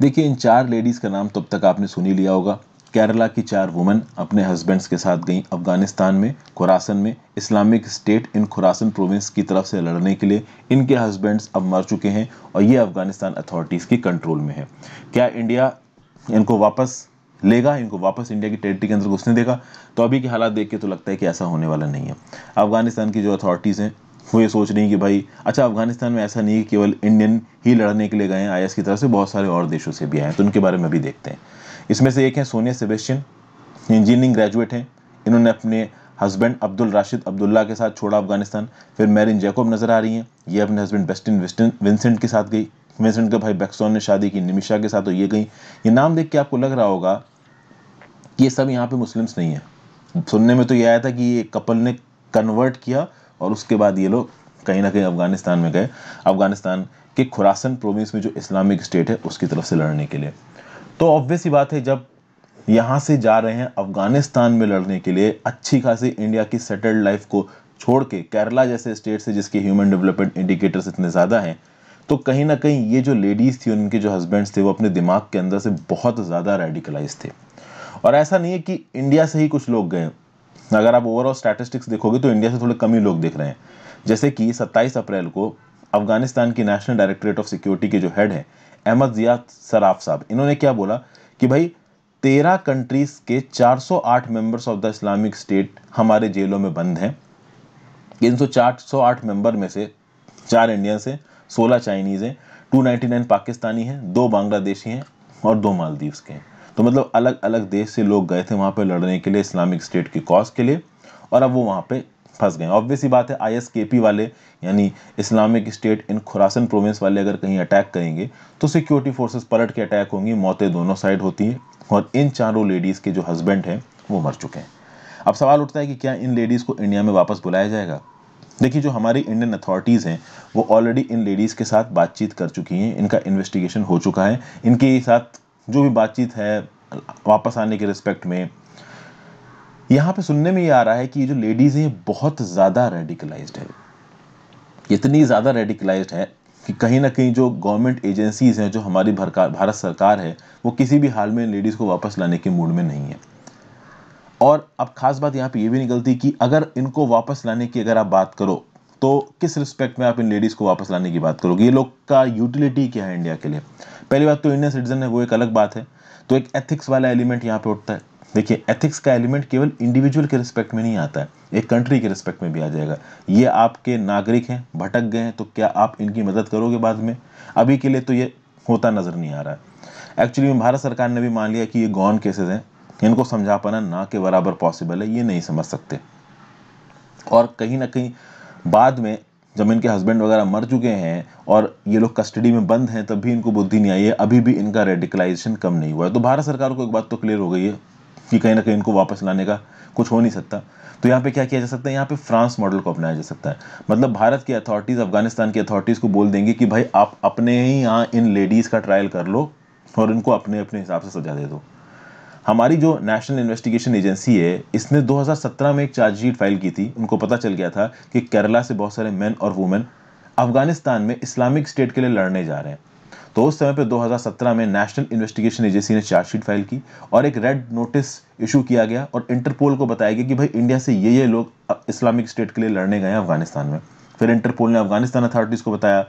देखिए इन चार लेडीज़ का नाम तब तक आपने सुनी लिया होगा केरला की चार वुमेन अपने हस्बैंड्स के साथ गईं अफगानिस्तान में खुरासन में Islamic State in Khorasan Province की तरफ से लड़ने के लिए इनके हस्बैंड्स अब मर चुके हैं और ये अफगानिस्तान अथॉरिटीज़ के कंट्रोल में है क्या इंडिया इनको वापस लेगा इनको वापस इंडिया की टेरिटरी के अंदर घुसने देगा तो अभी के हालात देख के तो लगता है कि ऐसा होने वाला नहीं है अफगानिस्तान की जो अथॉरिटीज़ हैं वो ये सोच रही हैं कि भाई अच्छा अफगानिस्तान में ऐसा नहीं है केवल इंडियन ही लड़ने के लिए गए हैं आई की तरफ से बहुत सारे और देशों से भी आए हैं तो उनके बारे में भी देखते हैं इसमें से एक हैं सोनिया सेबेस्टियन इंजीनियरिंग ग्रेजुएट हैं इन्होंने अपने हस्बैंड अब्दुल राशिद अब्दुल्ला के साथ छोड़ा अफगानिस्तान फिर मैरिन जैकोब नजर आ रही हैं ये अपने हस्बैंड बेस्टिन विंसेंट के साथ गई विंसेंट का भाई बैक्सोन ने शादी की निमिषा के साथ तो ये गई ये नाम देख के आपको लग रहा होगा कि ये सब यहाँ पे मुस्लिम्स नहीं हैं सुनने में तो ये आया था कि ये कपल ने कन्वर्ट किया और उसके बाद ये लोग कहीं ना कहीं अफगानिस्तान में गए अफगानिस्तान के खुरासन प्रोविंस में जो इस्लामिक स्टेट है उसकी तरफ से लड़ने के लिए तो ऑब्वियस ही बात है जब यहाँ से जा रहे हैं अफगानिस्तान में लड़ने के लिए अच्छी खासी इंडिया की सेटल्ड लाइफ को छोड़ के केरला जैसे स्टेट से जिसके ह्यूमन डेवलपमेंट इंडिकेटर्स इतने ज़्यादा हैं तो कहीं ना कहीं ये जो लेडीज़ थी उनके जो हस्बैंड्स थे वो अपने दिमाग के अंदर से बहुत ज़्यादा रेडिकलाइज थे और ऐसा नहीं है कि इंडिया से ही कुछ लोग गए अगर आप ओवरऑल स्टैटिस्टिक्स देखोगे तो इंडिया से थोड़े कम ही लोग देख रहे हैं जैसे कि 27 अप्रैल को अफगानिस्तान की नेशनल डायरेक्टरेट ऑफ सिक्योरिटी के जो हेड हैं अहमद जिया सराफ साहब इन्होंने क्या बोला कि भाई तेरह कंट्रीज के 408 members of the Islamic State हमारे जेलों में बंद हैं इन सौ चार सौ आठ मेंबर में से चार इंडियंस हैं सोलह चाइनीज़ हैं 299 पाकिस्तानी हैं दो बांग्लादेशी हैं और दो मालदीव्स के तो मतलब अलग अलग देश से लोग गए थे वहाँ पर लड़ने के लिए इस्लामिक स्टेट की कॉज के लिए और अब वो वहाँ पर फंस गए ऑब्वियस ही बात है आईएसकेपी वाले यानी Islamic State in Khorasan Province वाले अगर कहीं अटैक करेंगे तो सिक्योरिटी फोर्सेस पलट के अटैक होंगी मौतें दोनों साइड होती हैं और इन चारों लेडीज़ के जो हस्बैंड हैं वो मर चुके हैं अब सवाल उठता है कि क्या इन लेडीज़ को इंडिया में वापस बुलाया जाएगा देखिए जो हमारी इंडियन अथॉरिटीज़ हैं वो ऑलरेडी इन लेडीज़ के साथ बातचीत कर चुकी हैं इनका इन्वेस्टिगेशन हो चुका है इनके साथ जो भी बातचीत है वापस आने के रिस्पेक्ट में यहाँ पे सुनने में ये आ रहा है कि ये जो लेडीज़ हैं बहुत ज़्यादा रेडिकलाइज है इतनी ज़्यादा रेडिकलाइज है कि कहीं ना कहीं जो गवर्नमेंट एजेंसीज़ हैं जो हमारी भारत सरकार है वो किसी भी हाल में लेडीज़ को वापस लाने के मूड में नहीं है और अब खास बात यहाँ पे ये भी निकलती कि अगर इनको वापस लाने की अगर आप बात करो तो किस रिस्पेक्ट में आप इन लेडीज़ को वापस लाने की बात करोगे ये लोग का यूटिलिटी क्या है इंडिया के लिए पहली बात तो इंडियन सिटीजन है वो एक अलग बात है तो एक एथिक्स वाला एलिमेंट यहाँ पे उठता है देखिए एथिक्स का एलिमेंट केवल इंडिविजुअल के रिस्पेक्ट में नहीं आता है एक कंट्री के रिस्पेक्ट में भी आ जाएगा ये आपके नागरिक हैं भटक गए हैं तो क्या आप इनकी मदद करोगे बाद में अभी के लिए तो ये होता नज़र नहीं आ रहा है एक्चुअली भारत सरकार ने भी मान लिया कि ये गॉन केसेज हैं इनको समझा पाना ना के बराबर पॉसिबल है ये नहीं समझ सकते और कहीं ना कहीं बाद में जब इनके हस्बैंड वगैरह मर चुके हैं और ये लोग कस्टडी में बंद हैं तब भी इनको बुद्धि नहीं आई है अभी भी इनका रेडिकलाइजेशन कम नहीं हुआ है तो भारत सरकार को एक बात तो क्लियर हो गई है कि कहीं ना कहीं इनको वापस लाने का कुछ हो नहीं सकता तो यहाँ पे क्या किया जा सकता है यहाँ पे फ्रांस मॉडल को अपनाया जा सकता है मतलब भारत की अथॉरिटीज़ अफगानिस्तान की अथॉरिटीज़ को बोल देंगे कि भाई आप अपने ही यहाँ इन लेडीज़ का ट्रायल कर लो और इनको अपने अपने हिसाब से सजा दे दो हमारी जो नेशनल इन्वेस्टिगेशन एजेंसी है इसने 2017 में एक चार्जशीट फाइल की थी उनको पता चल गया था कि केरला से बहुत सारे मेन और वुमेन अफगानिस्तान में इस्लामिक स्टेट के लिए लड़ने जा रहे हैं तो उस समय पे 2017 में नेशनल इन्वेस्टिगेशन एजेंसी ने चार्जशीट फाइल की और एक रेड नोटिस इशू किया गया और इंटरपोल को बताया गया कि भाई इंडिया से ये ये लोग इस्लामिक स्टेट के लिए लड़ने गए हैं अफगानिस्तान में फिर इंटरपोल ने अफगानिस्तान अथॉरिटीज़ को बताया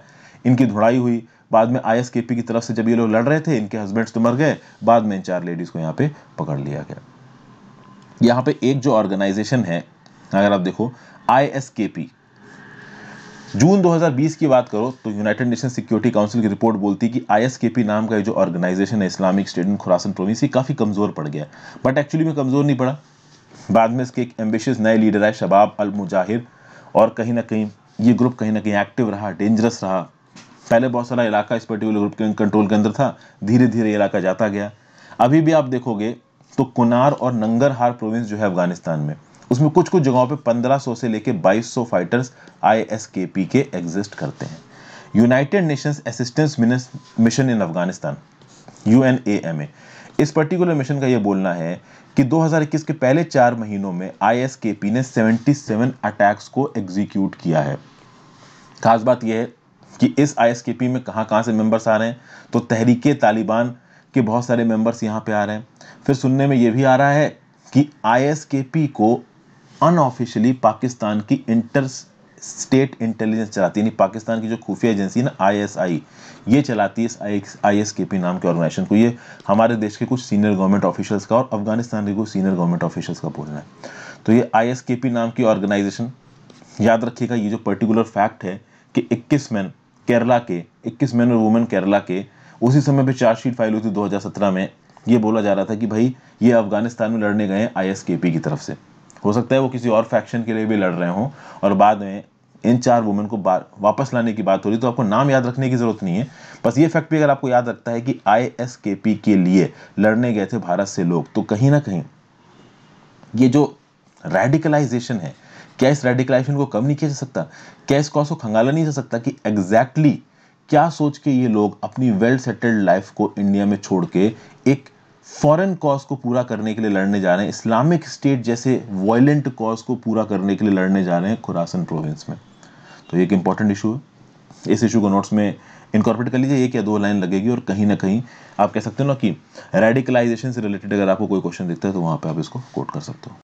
इनकी धुड़ाई हुई बाद में आईएसकेपी की तरफ से जब ये लोग लड़ रहे थे इनके हस्बैंड्स तो मर गए बाद में इन चार लेडीज को यहाँ पे पकड़ लिया गया यहाँ पे एक जो ऑर्गेनाइजेशन है अगर आप देखो पी जून 2020 की बात करो तो यूनाइटेड नेशन सिक्योरिटी काउंसिल की रिपोर्ट बोलती है कि आईएसकेपी नाम का जो ऑर्गेनाइजेशन है Islamic State in Khorasan Province ये काफ़ी कमज़ोर पड़ गया बट एक्चुअली में कमज़ोर नहीं पड़ा बाद में इसके एक एम्बिशियस नए लीडर आए शबाब अल मुजाहिर और कहीं ना कहीं ये ग्रुप कहीं ना कहीं एक्टिव रहा डेंजरस रहा पहले बहुत सारा इलाका इस पर्टिकुलर ग्रुप के कंट्रोल के अंदर था धीरे धीरे इलाका जाता गया अभी भी आप देखोगे तो कुनार और नंगरहार प्रोविंस जो है अफगानिस्तान में उसमें कुछ कुछ जगहों पे 1500 से लेके 2200 फाइटर्स आईएसकेपी के एग्जिस्ट करते हैं United Nations Assistance Mission in Afghanistan यू इस पर्टिकुलर मिशन का ये बोलना है कि 2021 के पहले चार महीनों में आईएसकेपी ने 77 अटैक्स को एग्जीक्यूट किया है खास बात यह है कि इस आईएसकेपी में कहाँ कहाँ से मेंबर्स आ रहे हैं तो तहरीक तालिबान के बहुत सारे मेंबर्स यहाँ पे आ रहे हैं फिर सुनने में ये भी आ रहा है कि आईएसकेपी को अनऑफिशियली पाकिस्तान की इंटर स्टेट इंटेलिजेंस चलाती है यानी पाकिस्तान की जो खुफिया एजेंसी है ना आईएसआई ये चलाती है इस आईएसकेपी नाम के ऑर्गेनाइजेशन को ये हमारे देश के कुछ सीनियर गवर्नमेंट ऑफिशियल्स का और अफगानिस्तान के कुछ सीनियर गवर्नमेंट ऑफिशियल्स का बोलना है तो ये आईएसकेपी नाम की ऑर्गेनाइजेशन याद रखिएगा ये जो पर्टिकुलर फैक्ट है कि इक्कीस मैन केरला के 21 मैन और वुमेन केरला के उसी समय पे चार्जशीट फाइल हुई थी 2017 में ये बोला जा रहा था कि भाई ये अफगानिस्तान में लड़ने गए आई की तरफ से हो सकता है वो किसी और फैक्शन के लिए भी लड़ रहे हों और बाद में इन चार वुमेन को वापस लाने की बात हो रही तो आपको नाम याद रखने की ज़रूरत नहीं है बस ये फैक्ट भी अगर आपको याद रखता है कि आई के लिए लड़ने गए थे भारत से लोग तो कहीं ना कहीं ये जो रेडिकलाइजेशन है क्या इस रेडिकलाइजेशन को कम नहीं किया जा सकता क्या इस कॉज को खंगाला नहीं जा सकता कि एग्जैक्टली exactly क्या सोच के ये लोग अपनी वेल सेटल्ड लाइफ को इंडिया में छोड़ के एक फॉरेन कॉज को पूरा करने के लिए लड़ने जा रहे हैं इस्लामिक स्टेट जैसे वॉयलेंट कॉज को पूरा करने के लिए लड़ने जा रहे हैं खुरासन प्रोविंस में तो एक इंपॉर्टेंट इशू है इस इशू को नोट्स में इनकॉर्पोरेट कर लीजिए एक या दो लाइन लगेगी और कहीं ना कहीं आप कह सकते हो ना कि रेडिकलाइजेशन से रिलेटेड अगर आपको कोई क्वेश्चन दिखता है तो वहाँ पर आप इसको कोट कर सकते हो